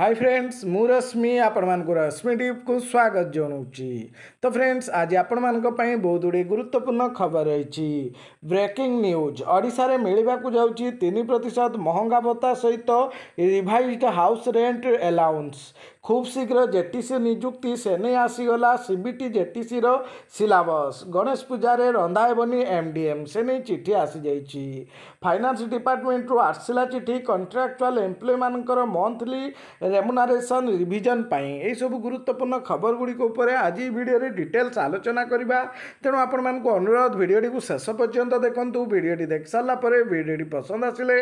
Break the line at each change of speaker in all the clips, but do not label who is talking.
hi friends ମୁଁ ରଶ୍ମି ଆପଣମାନଙ୍କର ରଶ୍ମି ଟିପ୍କୁ ସ୍ୱାଗତ ଜଣାଉଛି ତ ଫ୍ରେଣ୍ଡସ୍ ଆଜି ଆପଣମାନଙ୍କ ପାଇଁ ବହୁତ ଗୁଡ଼ିଏ ଗୁରୁତ୍ୱପୂର୍ଣ୍ଣ ଖବର ରହିଛି ବ୍ରେକିଂ ନ୍ୟୁଜ୍ ଓଡ଼ିଶାରେ ମିଳିବାକୁ ଯାଉଛି ତିନି ପ୍ରତିଶତ ମହଙ୍ଗା ଭତ୍ତା ସହିତ ରିଭାଇଜ୍ ହାଉସ୍ ରେଣ୍ଟ ଆଲାଉନ୍ସ ଖୁବ୍ ଶୀଘ୍ର ଜେଟିସି ନିଯୁକ୍ତି ସେ ନେଇ ଆସିଗଲା ସିବିଟି ଜେଟିସିର ସିଲାବସ୍ ଗଣେଶ ପୂଜାରେ ରନ୍ଧା ହେବନି ଏମ୍ ଡି ଏମ୍ ସେ ନେଇ ଚିଠି ଆସିଯାଇଛି ଫାଇନାନ୍ସ ଡିପାର୍ଟମେଣ୍ଟରୁ ଆସିଲା ଚିଠି କଣ୍ଟ୍ରାକ୍ଚୁଆଲ୍ ଏମ୍ପ୍ଲୟମାନଙ୍କର ମନ୍ଥଲି रेमुनारेसन रिविजन ये सब गुरुत्वपूर्ण खबर गुड़िकर आज भिडियो डिटेल्स आलोचना करवा तेणु आपण मूँ अनुरोध को शेष पर्यटन देखूँ भिडटी देख सारापर भिडटी पसंद आसे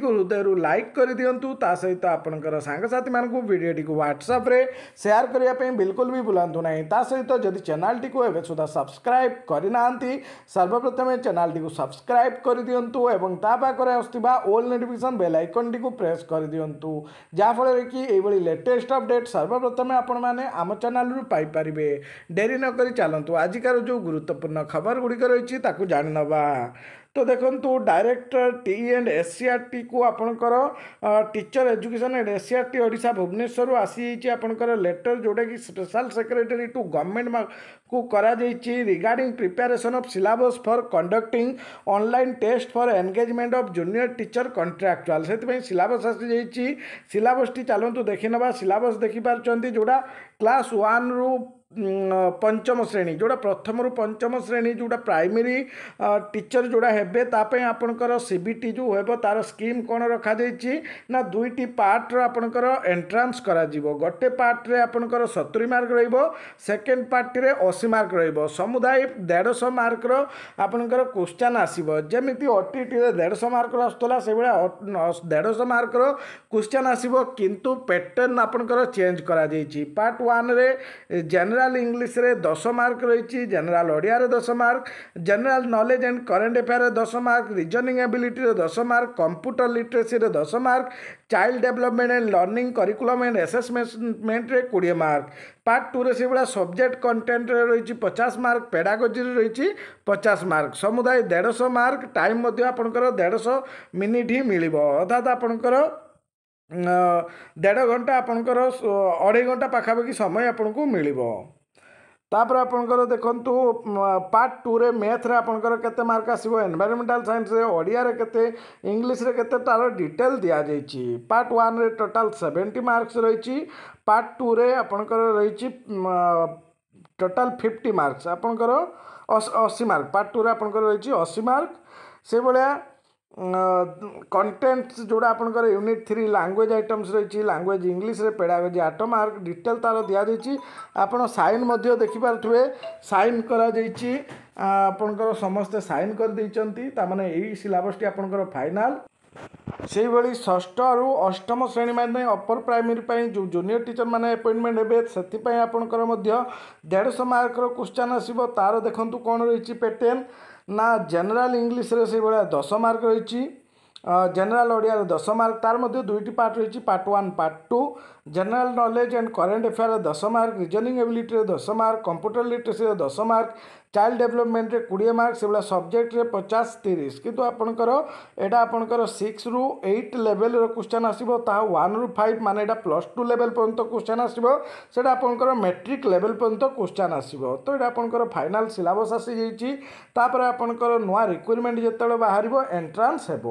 को हृदय लाइक कर दिंतु ता सहित आपंकर सांगसाथी मान भिडटी ह्वाट्सअप्रे सेयार करने बिल्कुल भी बुलां सहित जदि चेल्टी को एवं सुधा सब्सक्राइब करना सर्वप्रथमें चेल टी सब्सक्राइब कर दिंतु और ताकत आसोल नोटिकेसन बेल आइकन टी प्रेस कर दिंतु जहाँफल ରହିକି ଏଇଭଳି ଲେଟେଷ୍ଟ ଅପଡ଼େଟ୍ ସର୍ବପ୍ରଥମେ ଆପଣମାନେ ଆମ ଚ୍ୟାନେଲରୁ ପାଇପାରିବେ ଡେରି ନକରି ଚାଲନ୍ତୁ ଆଜିକାର ଯେଉଁ ଗୁରୁତ୍ୱପୂର୍ଣ୍ଣ ଖବର ଗୁଡ଼ିକ ରହିଛି ତାକୁ ଜାଣିନେବା ତ ଦେଖନ୍ତୁ ଡାଇରେକ୍ଟର ଟି ଆଣ୍ଡ ଏସ୍ ସି ଆର୍ ଟିକୁ ଆପଣଙ୍କର teacher education and S C R T Odisha ଭୁବନେଶ୍ୱରରୁ ଆସିଯାଇଛି ଆପଣଙ୍କର ଲେଟର ଯେଉଁଟାକି ସ୍ପେଶାଲ ସେକ୍ରେଟାରୀ ଟୁ ଗଭର୍ଣ୍ଣମେଣ୍ଟ କୁ କରାଯାଇଛି regarding preparation of syllabus for conducting online test for engagement of junior teacher contractual ସେଥିପାଇଁ ସିଲାବସ୍ ଆସିଯାଇଛି ସିଲାବସ୍ଟି ଚାଲନ୍ତୁ ଦେଖିନେବା ସିଲାବସ୍ ଦେଖିପାରୁଛନ୍ତି ଯେଉଁଟା କ୍ଲାସ୍ ୱାନ୍ରୁ ପଞ୍ଚମ ଶ୍ରେଣୀ ଯେଉଁଟା ପ୍ରଥମରୁ ପଞ୍ଚମ ଶ୍ରେଣୀ ଯେଉଁଟା ପ୍ରାଇମେରୀ ଟିଚର୍ ଯେଉଁଟା ହେବେ ତା ପାଇଁ ଆପଣଙ୍କର ସି ବି ଟି ଯେଉଁ ହେବ ତା'ର ସ୍କିମ୍ କ'ଣ ରଖାଯାଇଛି ନା ଦୁଇଟି ପାର୍ଟର ଆପଣଙ୍କର ଏଣ୍ଟ୍ରାନ୍ସ କରାଯିବ ଗୋଟେ ପାର୍ଟରେ ଆପଣଙ୍କର ସତୁରି ମାର୍କ ରହିବ ସେକେଣ୍ଡ ପାର୍ଟଟିରେ ଅଶୀ ମାର୍କ ରହିବ ସମୁଦାୟ ଦେଢ଼ଶହ ମାର୍କର ଆପଣଙ୍କର କ୍ୱେଶ୍ଚନ୍ ଆସିବ ଯେମିତି ଓ ଟି ଟିରେ ଦେଢ଼ଶହ ମାର୍କର ଆସୁଥିଲା ସେଭଳିଆ ଦେଢ଼ଶହ ମାର୍କର କ୍ୱେଶ୍ଚନ୍ ଆସିବ କିନ୍ତୁ ପ୍ୟାଟର୍ନ ଆପଣଙ୍କର ଚେଞ୍ଜ କରାଯାଇଛି ପାର୍ଟ ୱାନ୍ରେ ଜେନେରାଲ জেনারেল ইংলিশে দশ মার্ক রয়েছে জেনারেল ওড়িয়ার দশ mark general knowledge and current affair দশ মার্ক রিজনিং আবিলিটির দশ মার্ক কম্পুটর লিটরেসিরে দশ mark child development and learning curriculum and ଆସେସମେଣ୍ଟରେ କୋଡ଼ିଏ ମାର୍କ ପାର୍ଟ ଟୁରେ ସେଭଳିଆ ସବଜେକ୍ଟ କଣ୍ଟେଣ୍ଟରେ ରହିଛି ପଚାଶ ମାର୍କ ପେଡ଼ାଗୋଜିରେ ରହିଛି ପଚାଶ ମାର୍କ ସମୁଦାୟ ଦେଢ଼ଶହ ମାର୍କ ଟାଇମ୍ ମଧ୍ୟ ଆପଣଙ୍କର ଦେଢ଼ଶହ ମିନିଟ୍ ହିଁ ମିଳିବ ଅର୍ଥାତ୍ ଆପଣଙ୍କର ଦେଢ଼ ଘଣ୍ଟା ଆପଣଙ୍କର ଅଢ଼େଇ ଘଣ୍ଟା ପାଖାପାଖି ସମୟ ଆପଣଙ୍କୁ ମିଳିବ ତାପରେ ଆପଣଙ୍କର ଦେଖନ୍ତୁ ପାର୍ଟ ଟୁରେ ମ୍ୟାଥ୍ରେ ଆପଣଙ୍କର କେତେ ମାର୍କ ଆସିବ ଏନ୍ଭାରମେଣ୍ଟାଲ ସାଇନ୍ସରେ ଓଡ଼ିଆରେ କେତେ ଇଂଲିଶରେ କେତେ ତା'ର ଡିଟେଲ୍ ଦିଆଯାଇଛି ପାର୍ଟ ୱାନ୍ରେ ଟୋଟାଲ୍ ସେଭେଣ୍ଟି ମାର୍କସ୍ ରହିଛି ପାର୍ଟ ଟୁରେ ଆପଣଙ୍କର ରହିଛି ଟୋଟାଲ୍ ଫିଫ୍ଟି ମାର୍କସ୍ ଆପଣଙ୍କର ଅଶୀ ମାର୍କ ପାର୍ଟ ଟୁରେ ଆପଣଙ୍କର ରହିଛି ଅଶୀ ମାର୍କ ସେଭଳିଆ କଣ୍ଟେଣ୍ଟ ଯେଉଁଟା ଆପଣଙ୍କର ୟୁନିଟ୍ ଥ୍ରୀ ଲାଙ୍ଗୁଏଜ୍ ଆଇଟମ୍ସ ରହିଛି ଲାଙ୍ଗୁଏଜ୍ ଇଂଲିଶରେ ପେଡ଼ାଗୋଜି ଆଟମ୍ ମାର୍କ ଡିଟେଲ୍ ତା'ର ଦିଆଯାଇଛି ଆପଣ ସାଇନ୍ ମଧ୍ୟ ଦେଖିପାରୁଥିବେ ସାଇନ୍ କରାଯାଇଛି ଆପଣଙ୍କର ସମସ୍ତେ ସାଇନ୍ କରିଦେଇଛନ୍ତି ତା'ମାନେ ଏଇ ସିଲାବସ୍ଟି ଆପଣଙ୍କର ଫାଇନାଲ୍ ସେହିଭଳି ଷଷ୍ଠରୁ ଅଷ୍ଟମ ଶ୍ରେଣୀ ମାନେ ଅପର୍ ପ୍ରାଇମେରୀ ପାଇଁ ଯେଉଁ ଜୁନିୟର ଟିଚର୍ ମାନେ ଆପଏଣ୍ଟମେଣ୍ଟ ହେବେ ସେଥିପାଇଁ ଆପଣଙ୍କର ମଧ୍ୟ ଦେଢ଼ଶହ ମାର୍କର କୋଶ୍ଚିନ୍ ଆସିବ ତା'ର ଦେଖନ୍ତୁ କ'ଣ ରହିଛି ପେଟେନ୍ ନା ଜେନେରାଲ୍ ଇଂଲିଶ୍ରେ ସେଇଭଳିଆ ଦଶ ମାର୍କ ରହିଛି ଜେନେରାଲ ଓଡ଼ିଆରେ ଦଶ ମାର୍କ ତାର ମଧ୍ୟ ଦୁଇଟି ପାର୍ଟ ରହିଛି part one part two general knowledge and current affair ଦଶ ମାର୍କ ରିଜନିଂ ଏବିଲିଟିରେ ଦଶ ମାର୍କ କମ୍ପ୍ୟୁଟର ଲିଟ୍ରେସିରେ ଦଶ ମାର୍କ ଚାଇଲ୍ଡ ଡେଭଲପମେଣ୍ଟରେ କୋଡ଼ିଏ ମାର୍କ ସେଭଳିଆ ସବଜେକ୍ଟରେ ପଚାଶ ତିରିଶ କିନ୍ତୁ ଆପଣଙ୍କର ଏଇଟା ଆପଣଙ୍କର ସିକ୍ସରୁ ଏଇଟ୍ ଲେଭେଲର କୋଶ୍ଚିନ୍ ଆସିବ ତାହା ୱାନ୍ରୁ ଫାଇଭ୍ ମାନେ ଏଇଟା ପ୍ଲସ୍ ଟୁ ଲେଭେଲ ପର୍ଯ୍ୟନ୍ତ କୋଶ୍ଚିନ୍ ଆସିବ ସେଇଟା ଆପଣଙ୍କର ମେଟ୍ରିକ୍ ଲେଭେଲ ପର୍ଯ୍ୟନ୍ତ କୋଶ୍ଚିନ୍ ଆସିବ ତ ଏଇଟା ଆପଣଙ୍କର ଫାଇନାଲ୍ ସିଲାବସ୍ ଆସିଯାଇଛି ତାପରେ ଆପଣଙ୍କର ନୂଆ ରିକ୍ୱାରମେଣ୍ଟ ଯେତେବେଳେ ବାହାରିବ ଏଣ୍ଟ୍ରାନ୍ସ ହେବ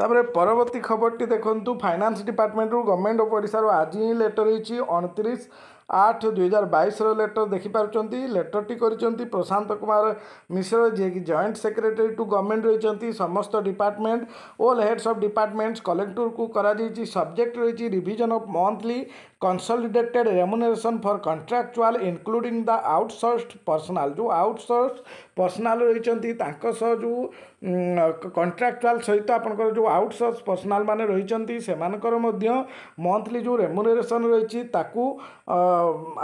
ତାପରେ ପରବର୍ତ୍ତୀ ଖବରଟି ଦେଖନ୍ତୁ ଫାଇନାନ୍ସ ଡିପାର୍ଟମେଣ୍ଟରୁ ଗଭର୍ଣ୍ଣମେଣ୍ଟ ଅଫ୍ ଓଡ଼ିଶାରୁ ଆଜି ହିଁ ଲେଟର୍ ହେଇଛି ଅଣତିରିଶ ଆଠ ଦୁଇ ହଜାର ବାଇଶର ଲେଟର୍ ଦେଖିପାରୁଛନ୍ତି ଲେଟର୍ଟି କରିଛନ୍ତି ପ୍ରଶାନ୍ତ କୁମାର ମିଶ୍ର ଯିଏକି ଜଏଣ୍ଟ ସେକ୍ରେଟାରୀ ଟୁ ଗଭର୍ଣ୍ଣମେଣ୍ଟ ରହିଛନ୍ତି ସମସ୍ତ department all heads of departments କଲେକ୍ଟରକୁ କରାଯାଇଛି ସବଜେକ୍ଟ ରହିଛି revision of monthly consolidated remuneration for contractual including the outsource personnel ଯେଉଁ ଆଉଟସୋର୍ସ ପର୍ସନାଲ୍ ରହିଛନ୍ତି ତାଙ୍କ ସହ ଯେଉଁ କଣ୍ଟ୍ରାକ୍ଚୁଆଲ୍ ସହିତ ଆପଣଙ୍କର ଯେଉଁ ଆଉଟସୋର୍ସ ପର୍ସନାଲ୍ ମାନେ ରହିଛନ୍ତି ସେମାନଙ୍କର ମଧ୍ୟ ମନ୍ଥଲି ଯେଉଁ ରେମୁନେରେସନ୍ ରହିଛି ତାକୁ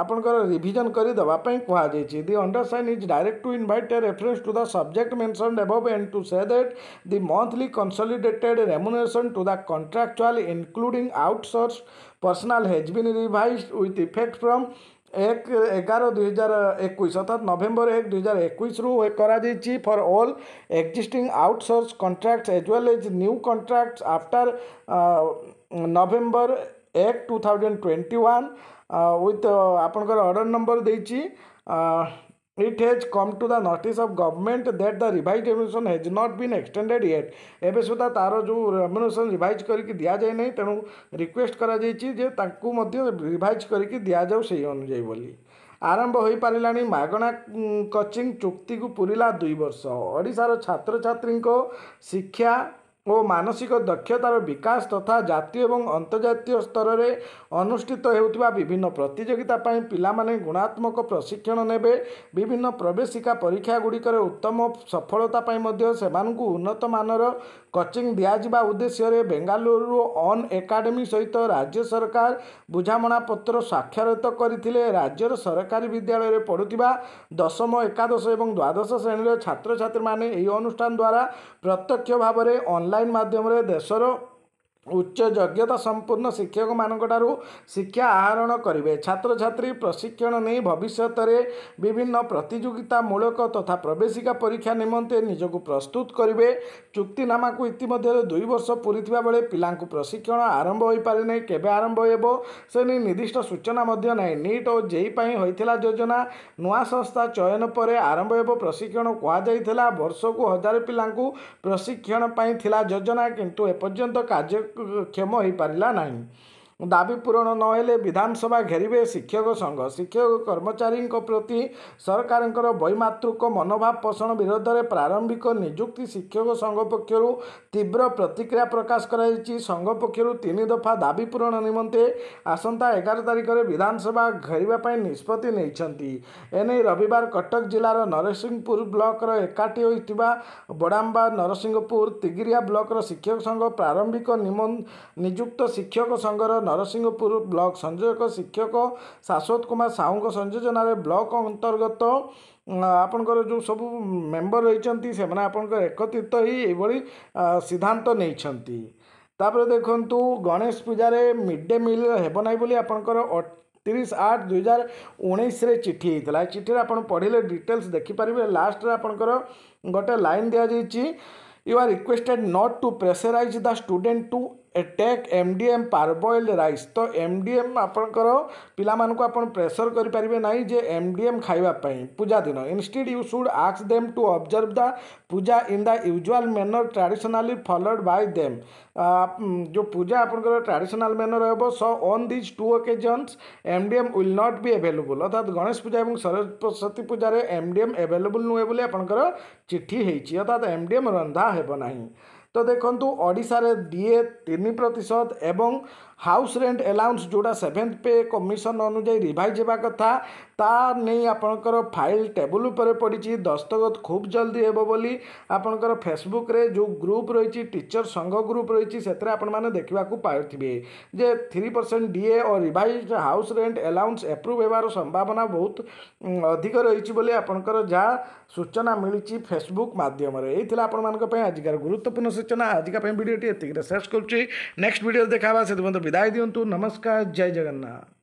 ଆପଣଙ୍କର ରିଭିଜନ୍ କରିଦେବା ପାଇଁ କୁହାଯାଇଛି the undersigned is direct to invite a reference to the subject mentioned above and to say that the monthly consolidated remuneration to the contractual including outsource personnel has been revise with effect from ଏକ ଏଗାର ଦୁଇହଜାର ଏକୋଇଶ ଅର୍ଥାତ୍ November ଏକ ଦୁଇହଜାର ଏକୋଇଶରୁ କରାଯାଇଛି for all existing for all existing outsource as new well as November contracts to November twenty one with ଆପଣଙ୍କର ଅର୍ଡ଼ର ନମ୍ବର ଦେଇଛି it has come to the notice of government that the revise remuneration has not been extended yet ଏବେ ସୁଦ୍ଧା ତା'ର ଯେଉଁ remuneration revise କରିକି ଦିଆଯାଇ ନାହିଁ ତେଣୁ ରିକ୍ୱେଷ୍ଟ କରାଯାଇଛି ଯେ ତାଙ୍କୁ ମଧ୍ୟ ରିଭାଇଜ୍ କରିକି ଦିଆଯାଉ ସେହି ଅନୁଯାୟୀ ବୋଲି ଆରମ୍ଭ ହୋଇପାରିଲାଣି ମାଗଣା କୋଚିଂ ଚୁକ୍ତିକୁ ପୁରିଲା ଦୁଇ ବର୍ଷ ଓଡ଼ିଶାର ଛାତ୍ରଛାତ୍ରୀଙ୍କ ଶିକ୍ଷା ଓ ମାନସିକ ଦକ୍ଷତାର ବିକାଶ ତଥା ଜାତୀୟ ଏବଂ ଅନ୍ତର୍ଜାତୀୟ ସ୍ତରରେ ଅନୁଷ୍ଠିତ ହେଉଥିବା ବିଭିନ୍ନ ପ୍ରତିଯୋଗିତା ପାଇଁ ପିଲାମାନେ ଗୁଣାତ୍ମକ ପ୍ରଶିକ୍ଷଣ ନେବେ ବିଭିନ୍ନ ପ୍ରବେଶିକା ପରୀକ୍ଷା ଗୁଡ଼ିକରେ ଉତ୍ତମ ସଫଳତା ପାଇଁ ମଧ୍ୟ ସେମାନଙ୍କୁ ଉନ୍ନତମାନର କୋଚିଂ ଦିଆଯିବା ଉଦ୍ଦେଶ୍ୟରେ ବେଙ୍ଗାଲୁରୁ ଅନ୍ ଏକାଡେମୀ ସହିତ ରାଜ୍ୟ ସରକାର ବୁଝାମଣାପତ୍ର ସ୍ୱାକ୍ଷରିତ କରିଥିଲେ ରାଜ୍ୟର ସରକାରୀ ବିଦ୍ୟାଳୟରେ ପଢ଼ୁଥିବା ଦଶମ ଏକାଦଶ ଏବଂ ଦ୍ୱାଦଶ ଶ୍ରେଣୀର ଛାତ୍ରଛାତ୍ରୀମାନେ ଏହି ଅନୁଷ୍ଠାନ ଦ୍ୱାରା ପ୍ରତ୍ୟକ୍ଷ ଭାବରେ ଅନ୍ଲାଇନ୍ ଅନଲାଇନ୍ ମାଧ୍ୟମରେ ଦେଶର ଉଚ୍ଚ ଯୋଗ୍ୟତା ସମ୍ପୂର୍ଣ୍ଣ ଶିକ୍ଷକମାନଙ୍କ ଠାରୁ ଶିକ୍ଷା ଆହରଣ କରିବେ ଛାତ୍ରଛାତ୍ରୀ ପ୍ରଶିକ୍ଷଣ ନେଇ ଭବିଷ୍ୟତରେ ବିଭିନ୍ନ ପ୍ରତିଯୋଗିତାମୂଳକ ତଥା ପ୍ରବେଶିକା ପରୀକ୍ଷା ନିମନ୍ତେ ନିଜକୁ ପ୍ରସ୍ତୁତ କରିବେ ଚୁକ୍ତିନାମାକୁ ଇତିମଧ୍ୟରେ ଦୁଇ ବର୍ଷ ପୂରିଥିବା ବେଳେ ପିଲାଙ୍କୁ ପ୍ରଶିକ୍ଷଣ ଆରମ୍ଭ ହୋଇପାରିନି କେବେ ଆରମ୍ଭ ହେବ ସେ ନେଇ ନିର୍ଦ୍ଦିଷ୍ଟ ସୂଚନା ମଧ୍ୟ ନାହିଁ ନିଟ୍ ଓ ଜେଇ ପାଇଁ ହୋଇଥିଲା ଯୋଜନା ନୂଆ ସଂସ୍ଥା ଚୟନ ପରେ ଆରମ୍ଭ ହେବ ପ୍ରଶିକ୍ଷଣ କୁହାଯାଇଥିଲା ବର୍ଷକୁ ହଜାର ପିଲାଙ୍କୁ ପ୍ରଶିକ୍ଷଣ ପାଇଁ ଥିଲା ଯୋଜନା କିନ୍ତୁ ଏପର୍ଯ୍ୟନ୍ତ କାର୍ଯ୍ୟ କ୍ଷମ ହୋଇପାରିଲା ନାହିଁ ଦାବି ପୂରଣ ନ ହେଲେ ବିଧାନସଭା ଘେରିବେ ଶିକ୍ଷକ ସଂଘ ଶିକ୍ଷକ କର୍ମଚାରୀଙ୍କ ପ୍ରତି ସରକାରଙ୍କର ବୈମାତୃକ ମନୋଭାବ ପୋଷଣ ବିରୋଧରେ ପ୍ରାରମ୍ଭିକ ନିଯୁକ୍ତି ଶିକ୍ଷକ ସଂଘ ପକ୍ଷରୁ ତୀବ୍ର ପ୍ରତିକ୍ରିୟା ପ୍ରକାଶ କରାଯାଇଛି ସଂଘ ପକ୍ଷରୁ ତିନି ଦଫା ଦାବି ପୂରଣ ନିମନ୍ତେ ଆସନ୍ତା ଏଗାର ତାରିଖରେ ବିଧାନସଭା ଘେରିବା ପାଇଁ ନିଷ୍ପତ୍ତି ନେଇଛନ୍ତି ଏନେଇ ରବିବାର କଟକ ଜିଲ୍ଲାର ନରସିଂହପୁର ବ୍ଲକର ଏକାଠି ହୋଇଥିବା ବଡ଼ାମ୍ବା ନରସିଂହପୁର ତିଗିରିଆ ବ୍ଲକର ଶିକ୍ଷକ ସଂଘ ପ୍ରାରମ୍ଭିକ ନିଯୁକ୍ତ ଶିକ୍ଷକ ସଂଘର ନରସିଂହପୁର ବ୍ଲକ ସଂଯୋଜକ ଶିକ୍ଷକ ଶାଶ୍ୱତ କୁମାର ସାହୁଙ୍କ ସଂଯୋଜନାରେ ବ୍ଲକ ଅନ୍ତର୍ଗତ ଆପଣଙ୍କର ଯେଉଁ ସବୁ ମେମ୍ବର ରହିଛନ୍ତି ସେମାନେ ଆପଣଙ୍କର ଏକତ୍ରିତ ହୋଇ ଏଇଭଳି ସିଦ୍ଧାନ୍ତ ନେଇଛନ୍ତି ତାପରେ ଦେଖନ୍ତୁ ଗଣେଶ ପୂଜାରେ ମିଡ଼ ଡେ ମିଲ୍ ହେବ ନାହିଁ ବୋଲି ଆପଣଙ୍କର ତିରିଶ ଆଠ ଦୁଇ ହଜାର ଉଣେଇଶରେ ଚିଠି ହେଇଥିଲା ଏ ଚିଠିରେ ଆପଣ ପଢ଼ିଲେ ଡିଟେଲ୍ସ ଦେଖିପାରିବେ ଲାଷ୍ଟରେ ଆପଣଙ୍କର ଗୋଟେ ଲାଇନ୍ ଦିଆଯାଇଛି you are requested not to pressurize the student to take M D M parboiled rice to M D M आपंकर पाला प्रेसर करें एम डी एम खावापी पूजा दिन इनस्टेड यू सुड आक्स them to observe puja in the usual manner traditionally followed by them जो पूजा आप traditional manner हे so on these two occasions M D M will not be available अर्थात गणेश पूजा और Saraswati puja M D M available नुहे आप चिठी होता एम डी एम रंधा हेबना ତ ଦେଖନ୍ତୁ ଓଡ଼ିଶାରେ ଡି ଏ ତିନି ପ୍ରତିଶତ ଏବଂ हाउस रेंट एलाउंस जोड़ा सेभेन्थ पे कमिशन अनुजाई रिभाइज होगा कथा ता नहीं आपणकर फाइल टेबुल पड़ी दस्तखत खूब जल्दी होबोली आपणकर फेसबुक रे जो ग्रुप रही टीचर संघ ग्रुप रही आपने देखा पाथे जे थ्री परसेंट डीए और revise house rent allowance approve होवार संभावना बहुत अधिक रही आपणकर जहाँ सूचना मिली फेसबुक मध्यम ये आपण मैं आजिकार गुरुत्वपूर्ण सूचना आज भिडियो ये शेष करेक्स्ट भिडियो देखा से ವಿದಾಯ ದಿವಂತು ನಮಸ್ಕಾರ ಜಯ ಜಗನ್ನಾಥ